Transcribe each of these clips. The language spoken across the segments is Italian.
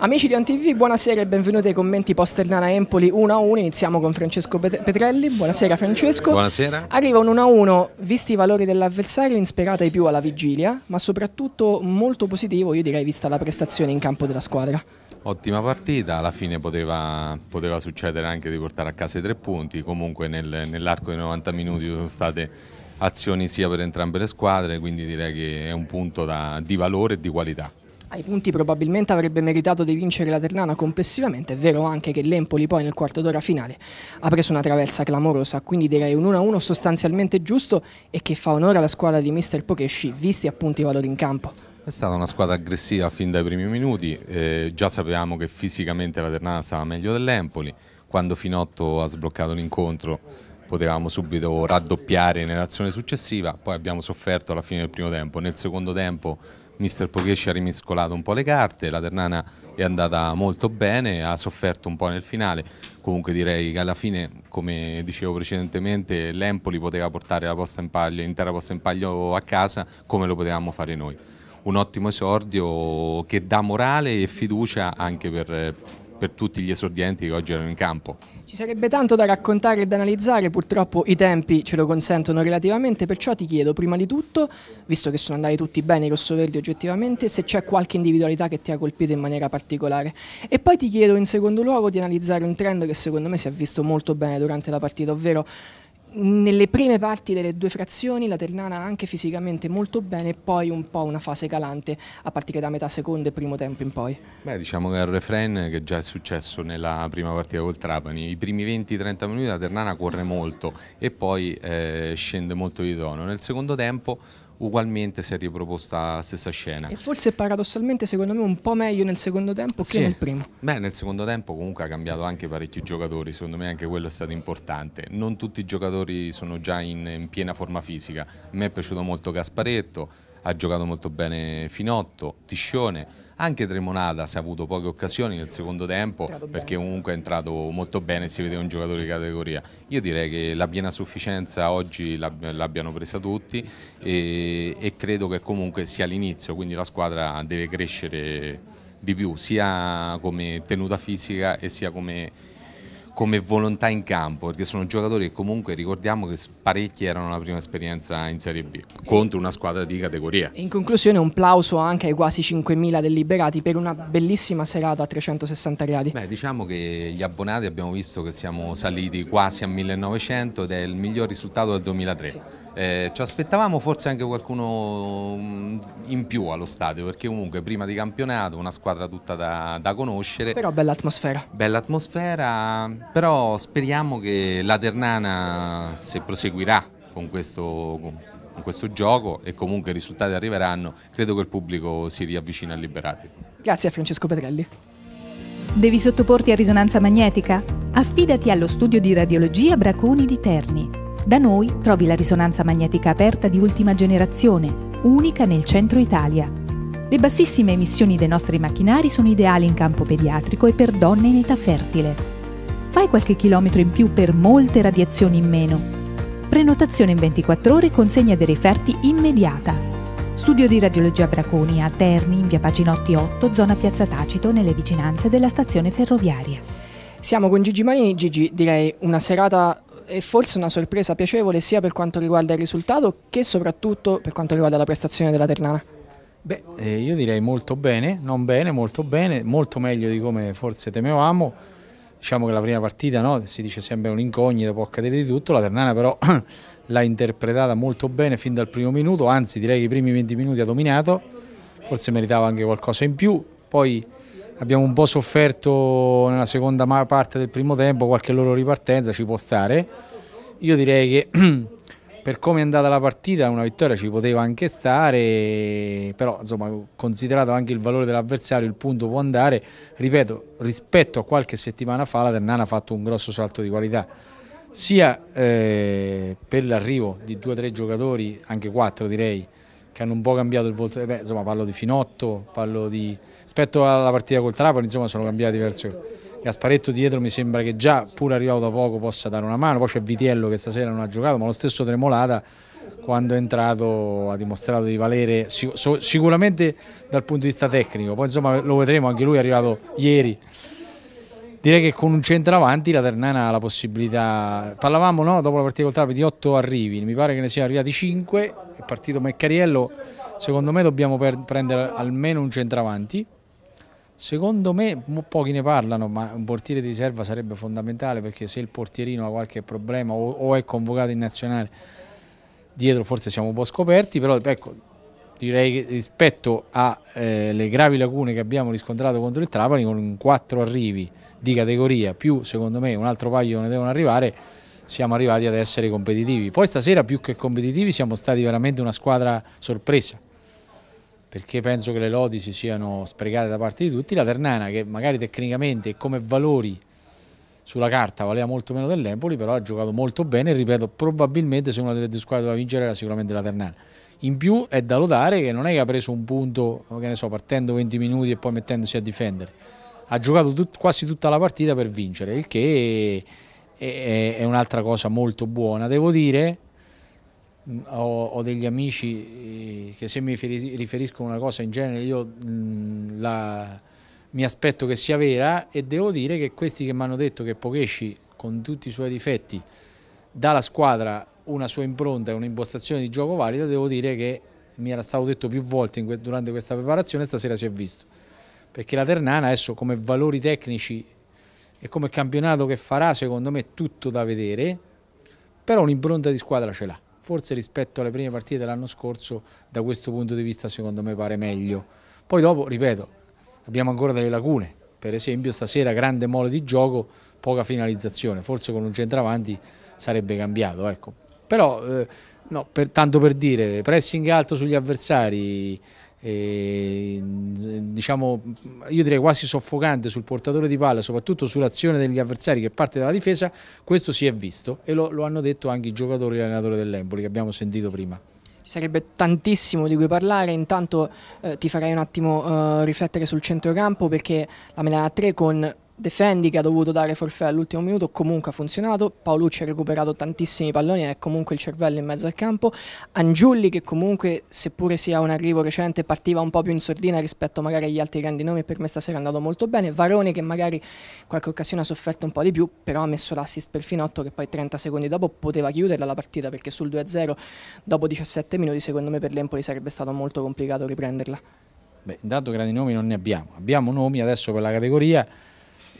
Amici di OnTV, buonasera e benvenuti ai commenti posternana Empoli 1-1. Iniziamo con Francesco Petrelli. Buonasera Francesco. Buonasera. Arriva un 1-1, visti i valori dell'avversario, ispirata di più alla vigilia, ma soprattutto molto positivo, io direi, vista la prestazione in campo della squadra. Ottima partita, alla fine poteva, poteva succedere anche di portare a casa i tre punti, comunque nel, nell'arco dei 90 minuti sono state azioni sia per entrambe le squadre, quindi direi che è un punto da, di valore e di qualità ai punti probabilmente avrebbe meritato di vincere la Ternana complessivamente, è vero anche che l'Empoli poi nel quarto d'ora finale ha preso una traversa clamorosa, quindi direi un 1-1 sostanzialmente giusto e che fa onore alla squadra di Mister Pokesci, visti appunto i valori in campo. È stata una squadra aggressiva fin dai primi minuti, eh, già sapevamo che fisicamente la Ternana stava meglio dell'Empoli, quando Finotto ha sbloccato l'incontro potevamo subito raddoppiare nell'azione successiva, poi abbiamo sofferto alla fine del primo tempo, nel secondo tempo mister Pochesci ha rimescolato un po' le carte, la Ternana è andata molto bene, ha sofferto un po' nel finale, comunque direi che alla fine, come dicevo precedentemente, l'Empoli poteva portare la posta in paglio, l'intera posta in paglio a casa come lo potevamo fare noi. Un ottimo esordio che dà morale e fiducia anche per, per tutti gli esordienti che oggi erano in campo. Ci sarebbe tanto da raccontare e da analizzare, purtroppo i tempi ce lo consentono relativamente, perciò ti chiedo prima di tutto, visto che sono andati tutti bene i rossoverdi oggettivamente, se c'è qualche individualità che ti ha colpito in maniera particolare. E poi ti chiedo in secondo luogo di analizzare un trend che secondo me si è visto molto bene durante la partita, ovvero nelle prime parti delle due frazioni la Ternana anche fisicamente molto bene e poi un po' una fase calante a partire da metà secondo e primo tempo in poi. Beh diciamo che è un refrain che già è successo nella prima partita col Trapani, i primi 20-30 minuti la Ternana corre molto e poi eh, scende molto di tono, nel secondo tempo ugualmente si è riproposta la stessa scena. E forse paradossalmente secondo me un po' meglio nel secondo tempo sì. che nel primo. Beh, nel secondo tempo comunque ha cambiato anche parecchi giocatori, secondo me anche quello è stato importante. Non tutti i giocatori sono già in, in piena forma fisica. A me è piaciuto molto Gasparetto, ha giocato molto bene Finotto, Tiscione anche Tremonada si è avuto poche occasioni nel secondo tempo perché comunque è entrato molto bene, si vede un giocatore di categoria. Io direi che la piena sufficienza oggi l'abbiano presa tutti e, e credo che comunque sia l'inizio, quindi la squadra deve crescere di più sia come tenuta fisica e sia come come volontà in campo, perché sono giocatori che comunque ricordiamo che parecchi erano la prima esperienza in Serie B contro una squadra di categoria. In conclusione un plauso anche ai quasi 5.000 del Liberati per una bellissima serata a 360 gradi. Beh, diciamo che gli abbonati abbiamo visto che siamo saliti quasi a 1900 ed è il miglior risultato del 2003. Sì. Eh, ci aspettavamo forse anche qualcuno mm, in più allo stadio perché comunque prima di campionato una squadra tutta da, da conoscere. Però bella atmosfera. Bella atmosfera, però speriamo che la Ternana, se proseguirà con questo, con questo gioco e comunque i risultati arriveranno, credo che il pubblico si riavvicina a Liberati. Grazie a Francesco Pedrelli. Devi sottoporti a risonanza magnetica? Affidati allo studio di radiologia Braconi di Terni. Da noi trovi la risonanza magnetica aperta di ultima generazione, unica nel centro Italia. Le bassissime emissioni dei nostri macchinari sono ideali in campo pediatrico e per donne in età fertile. Fai qualche chilometro in più per molte radiazioni in meno. Prenotazione in 24 ore e consegna dei referti immediata. Studio di radiologia Braconi a Terni, in via Paginotti 8, zona Piazza Tacito, nelle vicinanze della stazione ferroviaria. Siamo con Gigi Marini. Gigi, direi una serata e forse una sorpresa piacevole sia per quanto riguarda il risultato che soprattutto per quanto riguarda la prestazione della Ternana. Beh, eh, io direi molto bene, non bene, molto bene, molto meglio di come forse temevamo diciamo che la prima partita no? si dice sempre un incognito, può accadere di tutto, la Ternana però l'ha interpretata molto bene fin dal primo minuto, anzi direi che i primi 20 minuti ha dominato, forse meritava anche qualcosa in più, poi abbiamo un po' sofferto nella seconda parte del primo tempo, qualche loro ripartenza ci può stare, io direi che per come è andata la partita una vittoria ci poteva anche stare, però insomma considerato anche il valore dell'avversario il punto può andare, ripeto rispetto a qualche settimana fa la Ternana ha fatto un grosso salto di qualità sia eh, per l'arrivo di due o tre giocatori, anche quattro direi, che hanno un po' cambiato il volto, eh, beh, insomma parlo di Finotto, parlo di... rispetto alla partita col Trapani insomma sono cambiati diversi Gasparetto dietro mi sembra che già pur arrivato da poco possa dare una mano, poi c'è Vitiello che stasera non ha giocato, ma lo stesso Tremolata quando è entrato ha dimostrato di valere sicuramente dal punto di vista tecnico, poi insomma lo vedremo, anche lui è arrivato ieri. Direi che con un centravanti la Ternana ha la possibilità, parlavamo no, dopo la partita col Trapani di 8 arrivi, mi pare che ne siano arrivati 5, è partito Meccariello, secondo me dobbiamo prendere almeno un centravanti Secondo me pochi ne parlano, ma un portiere di riserva sarebbe fondamentale perché se il portierino ha qualche problema o, o è convocato in nazionale, dietro forse siamo un po' scoperti, però ecco, direi che rispetto alle eh, gravi lacune che abbiamo riscontrato contro il Trapani, con quattro arrivi di categoria, più secondo me un altro paio ne devono arrivare, siamo arrivati ad essere competitivi. Poi stasera più che competitivi siamo stati veramente una squadra sorpresa perché penso che le lodi si siano sprecate da parte di tutti, la Ternana che magari tecnicamente e come valori sulla carta valeva molto meno dell'Empoli, però ha giocato molto bene ripeto, probabilmente se una delle due squadre doveva vincere era sicuramente la Ternana. In più è da lodare che non è che ha preso un punto, che ne so, partendo 20 minuti e poi mettendosi a difendere. Ha giocato tut quasi tutta la partita per vincere, il che è, è, è un'altra cosa molto buona. Devo dire ho, ho, degli amici eh, che se mi riferiscono una cosa in genere io mh, mm, la, mi aspetto che sia vera e devo dire che questi che mi hanno detto che Pokesci con tutti i suoi difetti dà alla squadra una sua impronta e un'impostazione di gioco valida, devo dire che mi era stato detto più volte que durante questa preparazione, e stasera si è visto. Perché la Ternana adesso come valori tecnici e come campionato che farà, secondo me è tutto da vedere, però un'impronta di squadra ce l'ha forse rispetto alle prime partite dell'anno scorso da questo punto di vista secondo me pare meglio. Poi dopo, ripeto, abbiamo ancora delle lacune, per esempio stasera grande mole di gioco, poca finalizzazione, forse con un centravanti sarebbe cambiato, ecco. però eh, no, per, tanto per dire, pressing alto sugli avversari, diciamo io direi quasi soffocante sul portatore di palla soprattutto sull'azione degli avversari che parte dalla difesa questo si è visto e lo, lo hanno detto anche i giocatori e l'allenatore dell'Empoli che abbiamo sentito prima ci sarebbe tantissimo di cui parlare, intanto eh, ti farei un attimo eh, riflettere sul centrocampo perché la Melana 3 con Defendi che ha dovuto dare forfè all'ultimo minuto comunque ha funzionato, Paolucci ha recuperato tantissimi palloni e è comunque il cervello in mezzo al campo, Angiulli che comunque seppure sia un arrivo recente partiva un po' più in sordina rispetto magari agli altri grandi nomi per me stasera è andato molto bene, Varone che magari qualche occasione ha sofferto un po' di più però ha messo l'assist per Finotto che poi 30 secondi dopo poteva chiuderla la partita perché sul 2-0 dopo 17 minuti secondo me per l'Empoli sarebbe stato molto complicato riprenderla. Beh, intanto grandi nomi non ne abbiamo, abbiamo nomi adesso per la categoria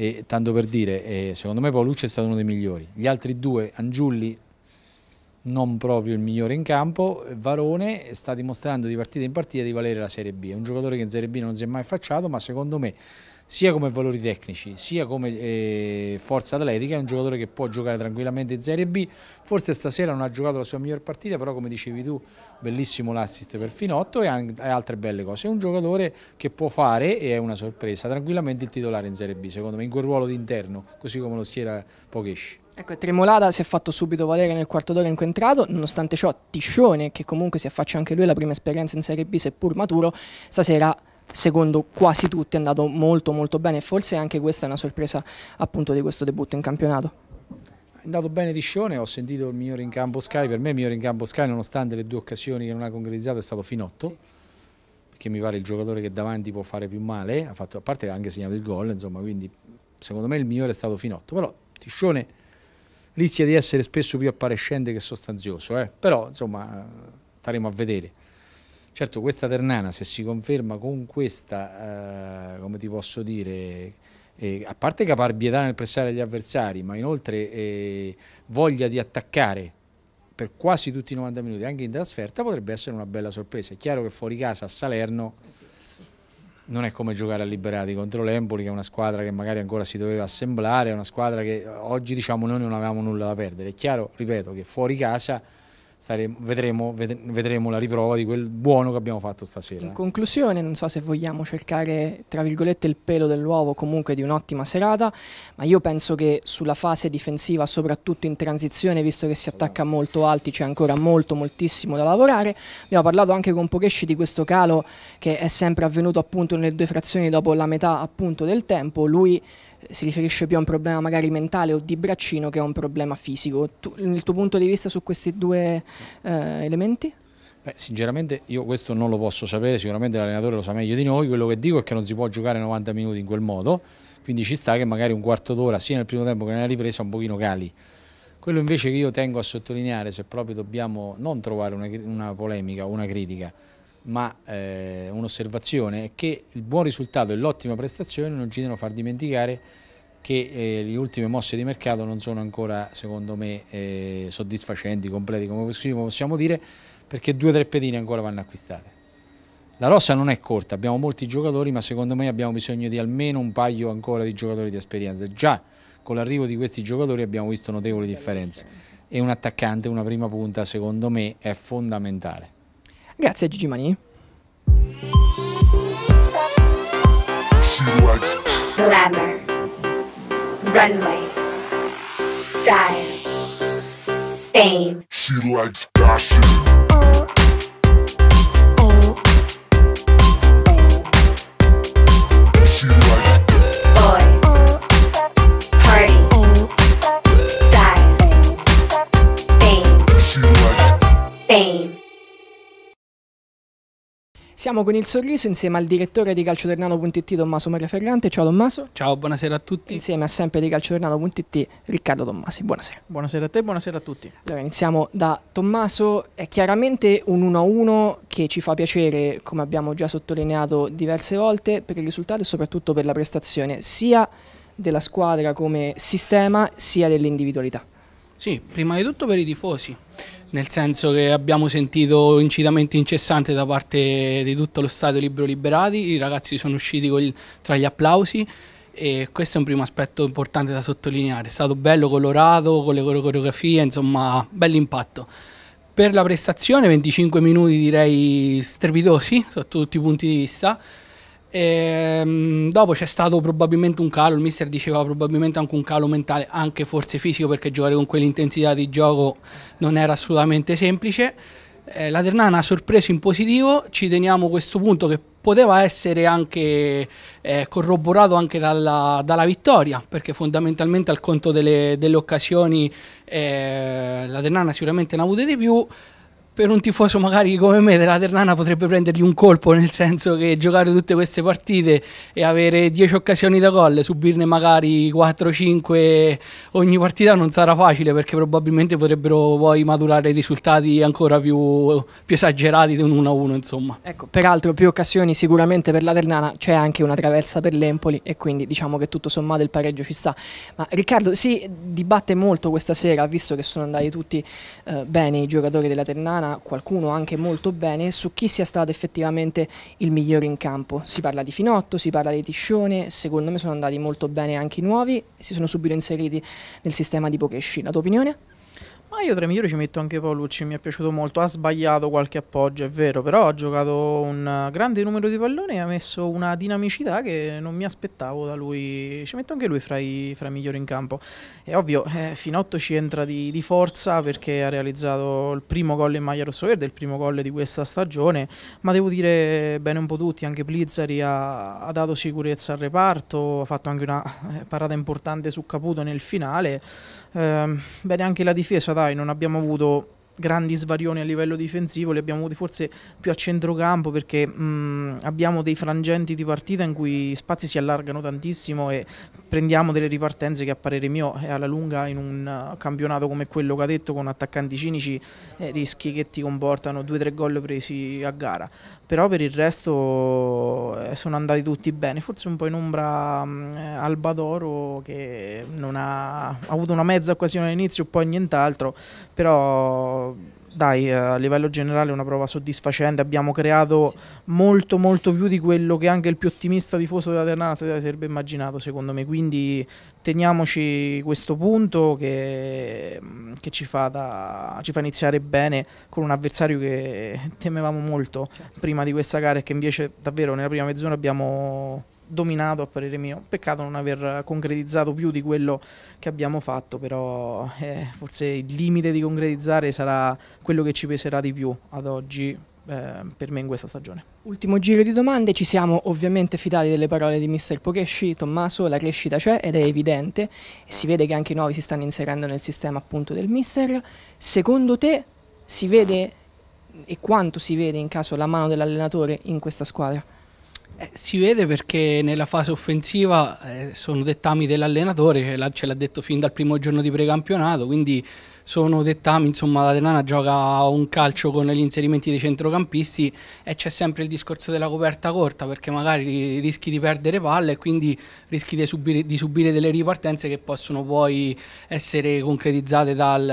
e, tanto per dire, eh, secondo me Paolucci è stato uno dei migliori. Gli altri due, Angiulli, non proprio il migliore in campo, Varone sta dimostrando di partita in partita di valere la Serie B. È un giocatore che in Serie B non si è mai affacciato, ma secondo me sia come valori tecnici sia come eh, forza atletica è un giocatore che può giocare tranquillamente in Serie B forse stasera non ha giocato la sua miglior partita però come dicevi tu bellissimo l'assist per Finotto e, anche, e altre belle cose è un giocatore che può fare e è una sorpresa tranquillamente il titolare in Serie B secondo me in quel ruolo di interno così come lo schiera Pochesci Ecco, Tremolada si è fatto subito valere nel quarto d'ora in cui è entrato, nonostante ciò Tiscione, che comunque si affaccia anche lui alla prima esperienza in Serie B, seppur maturo, stasera secondo quasi tutti è andato molto molto bene e forse anche questa è una sorpresa appunto di questo debutto in campionato. È andato bene di ho sentito il migliore in campo Sky, per me il migliore in campo Sky nonostante le due occasioni che non ha concretizzato è stato Finotto. Sì. perché mi pare il giocatore che davanti può fare più male, ha fatto, a parte che ha anche segnato il gol, insomma, quindi secondo me il migliore è stato Finotto, però Tiscione rischia di essere spesso più appariscente che sostanzioso, eh? però insomma eh, staremo a vedere. Certo, questa Ternana, se si conferma con questa, eh, come ti posso dire, eh, a parte caparbietà nel pressare gli avversari, ma inoltre eh, voglia di attaccare per quasi tutti i 90 minuti, anche in trasferta, potrebbe essere una bella sorpresa. È chiaro che fuori casa a Salerno non è come giocare a Liberati contro l'Empoli, che è una squadra che magari ancora si doveva assemblare, è una squadra che oggi diciamo noi non avevamo nulla da perdere. È chiaro, ripeto, che fuori casa saremo, vedremo, vedremo, la riprova di quel buono che abbiamo fatto stasera. In eh. conclusione, non so se vogliamo cercare tra virgolette il pelo dell'uovo comunque di un'ottima serata, ma io penso che sulla fase difensiva, soprattutto in transizione, visto che si attacca molto alti, c'è ancora molto, moltissimo da lavorare. Abbiamo parlato anche con Pochesci di questo calo che è sempre avvenuto appunto nelle due frazioni dopo la metà appunto del tempo. Lui si riferisce più a un problema magari mentale o di braccino che a un problema fisico. Tu, il tuo punto di vista su questi due eh, elementi? Beh, sinceramente io questo non lo posso sapere, sicuramente l'allenatore lo sa meglio di noi, quello che dico è che non si può giocare 90 minuti in quel modo, quindi ci sta che magari un quarto d'ora sia nel primo tempo che nella ripresa un pochino cali. Quello invece che io tengo a sottolineare, se proprio dobbiamo non trovare una, una polemica o una critica, ma eh, un'osservazione è che il buon risultato e l'ottima prestazione non ci devono far dimenticare che eh, le ultime mosse di mercato non sono ancora, secondo me, eh, soddisfacenti, completi, come possiamo dire, perché due o tre pedine ancora vanno acquistate. La rossa non è corta, abbiamo molti giocatori, ma secondo me abbiamo bisogno di almeno un paio ancora di giocatori di esperienza. Già con l'arrivo di questi giocatori abbiamo visto notevoli differenze e un attaccante, una prima punta, secondo me è fondamentale. Grazie a Gigi Mani. Glamour. Runway. Style. Fame. She likes fashion. Siamo con il sorriso insieme al direttore di calciodernano.it Tommaso Maria Ferrante. Ciao Tommaso. Ciao, buonasera a tutti. Insieme a sempre di calciodernano.it Riccardo Tommasi. Buonasera. Buonasera a te, buonasera a tutti. Allora iniziamo da Tommaso. È chiaramente un 1-1 che ci fa piacere, come abbiamo già sottolineato diverse volte, per il risultato e soprattutto per la prestazione sia della squadra come sistema sia dell'individualità. Sì, prima di tutto per i tifosi, nel senso che abbiamo sentito incitamenti incessanti da parte di tutto lo Stato Libero Liberati, i ragazzi sono usciti il, tra gli applausi e questo è un primo aspetto importante da sottolineare, è stato bello colorato, con le coreografie, insomma, bell'impatto. Per la prestazione 25 minuti direi strepitosi sotto tutti i punti di vista, e, ehm, dopo c'è stato probabilmente un calo, il mister diceva probabilmente anche un calo mentale, anche forse fisico, perché giocare con quell'intensità di gioco non era assolutamente semplice. Eh, la Ternana ha sorpreso in positivo, ci teniamo questo punto che poteva essere anche eh, corroborato anche dalla, dalla, vittoria, perché fondamentalmente al conto delle, delle occasioni eh, la Ternana sicuramente ne ha avute di più per un tifoso magari come me della Ternana potrebbe prendergli un colpo, nel senso che giocare tutte queste partite e avere 10 occasioni da gol, subirne magari 4-5 ogni partita non sarà facile perché probabilmente potrebbero poi maturare risultati ancora più, più esagerati di un 1-1 insomma. Ecco, peraltro più occasioni sicuramente per la Ternana, c'è anche una traversa per l'Empoli e quindi diciamo che tutto sommato il pareggio ci sta. Ma Riccardo si dibatte molto questa sera, visto che sono andati tutti eh, bene i giocatori della Ternana, qualcuno anche molto bene su chi sia stato effettivamente il migliore in campo. Si parla di Finotto, si parla di Tiscione, secondo me sono andati molto bene anche i nuovi, e si sono subito inseriti nel sistema di Bokesci. La tua opinione? Ma io tra i migliori ci metto anche Paolucci, mi è piaciuto molto, ha sbagliato qualche appoggio, è vero, però ha giocato un grande numero di palloni e ha messo una dinamicità che non mi aspettavo da lui, ci metto anche lui fra i, fra i migliori in campo. È ovvio, eh, Finotto ci entra di, di, forza perché ha realizzato il primo gol in maglia rossoverde, il primo gol di questa stagione, ma devo dire bene un po' tutti, anche Blizzari ha, ha dato sicurezza al reparto, ha fatto anche una eh, parata importante su Caputo nel finale, eh, bene anche la difesa dai, non abbiamo avuto grandi svarioni a livello difensivo, li abbiamo avuti forse più a centrocampo perché mh, abbiamo dei frangenti di partita in cui gli spazi si allargano tantissimo e prendiamo delle ripartenze che a parere mio e eh, alla lunga in un eh, campionato come quello che ha detto con attaccanti cinici eh, rischi che ti comportano 2-3 gol presi a gara, però per il resto eh, sono andati tutti bene, forse un po' in ombra eh, Albadoro che non ha, ha avuto una mezza occasione all'inizio, poi nient'altro, però dai, eh, a livello generale una prova soddisfacente, abbiamo creato molto molto più di quello che anche il più ottimista tifoso della Ternana si sarebbe immaginato secondo me, quindi teniamoci questo punto che, che ci, fa da, ci, fa iniziare bene con un avversario che temevamo molto certo. prima di questa gara e che invece davvero nella prima mezz'ora abbiamo dominato a parere mio. Peccato non aver concretizzato più di quello che abbiamo fatto, però eh, forse il limite di concretizzare sarà quello che ci peserà di più ad oggi eh, per me in questa stagione. Ultimo giro di domande, ci siamo ovviamente fidati delle parole di mister Pokesci, Tommaso, la crescita c'è ed è evidente e si vede che anche i nuovi si stanno inserendo nel sistema appunto del Mister. Secondo te si vede e quanto si vede in caso la mano dell'allenatore in questa squadra? Eh, si vede perché nella fase offensiva eh, sono dettami dell'allenatore, ce l'ha detto fin dal primo giorno di precampionato, quindi sono dettami, insomma la Denana gioca un calcio con gli inserimenti dei centrocampisti e c'è sempre il discorso della coperta corta perché magari rischi di perdere palle e quindi rischi di subire, di subire delle ripartenze che possono poi essere concretizzate dal,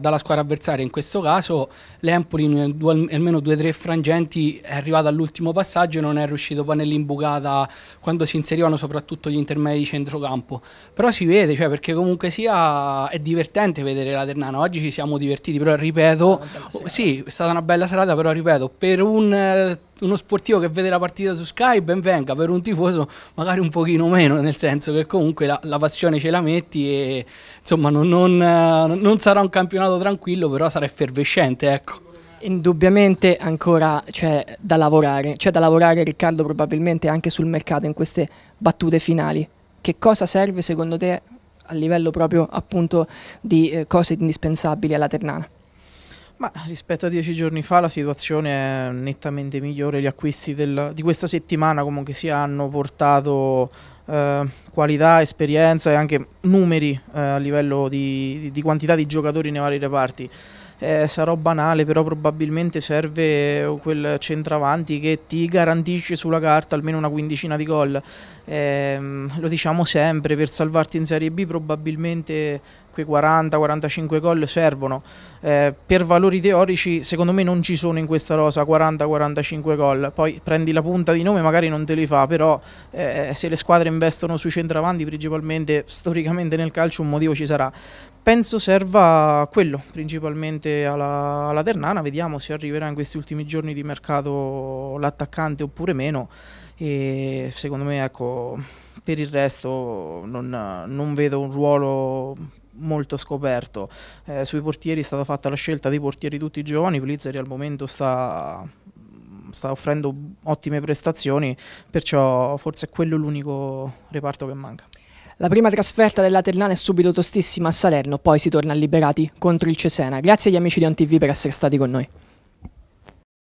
dalla squadra avversaria. In questo caso l'Empoli in due, almeno due o tre frangenti è arrivato all'ultimo passaggio e non è riuscito poi nell'imbucata quando si inserivano soprattutto gli intermedi di centrocampo. Però si vede, cioè, perché comunque sia è divertente vedere la Ternana tornano. Oggi ci siamo divertiti, però ripeto, oh, sì, è stata una bella serata, però ripeto, per un, eh, uno sportivo che vede la partita su Sky ben venga, per un tifoso magari un pochino meno, nel senso che comunque la, la passione ce la metti e insomma non, non, eh, non sarà un campionato tranquillo, però sarà effervescente, ecco. Indubbiamente ancora c'è da lavorare, c'è da lavorare Riccardo probabilmente anche sul mercato in queste battute finali. Che cosa serve secondo te a livello proprio appunto di eh, cose indispensabili alla Ternana? Ma rispetto a dieci giorni fa la situazione è nettamente migliore, gli acquisti del, di questa settimana comunque si hanno portato eh, qualità, esperienza e anche numeri eh, a livello di, di, di quantità di giocatori nei vari reparti eh, sarò banale, però probabilmente serve quel centravanti che ti garantisce sulla carta almeno una quindicina di gol. Eh, lo diciamo sempre, per salvarti in Serie B probabilmente quei 40-45 gol servono. Eh, per valori teorici, secondo me non ci sono in questa rosa 40-45 gol. Poi prendi la punta di nome, magari non te li fa, però eh, se le squadre investono sui centravanti, principalmente storicamente nel calcio, un motivo ci sarà penso serva quello, principalmente alla, alla Ternana, vediamo se arriverà in questi ultimi giorni di mercato l'attaccante oppure meno e secondo me ecco, per il resto non, non vedo un ruolo molto scoperto. Eh, sui portieri è stata fatta la scelta dei portieri tutti giovani, Pulizzer al momento sta, sta, offrendo ottime prestazioni, perciò forse è quello l'unico reparto che manca. La prima trasferta della Ternana è subito tostissima a Salerno, poi si torna a Liberati contro il Cesena. Grazie agli amici di OnTV per essere stati con noi.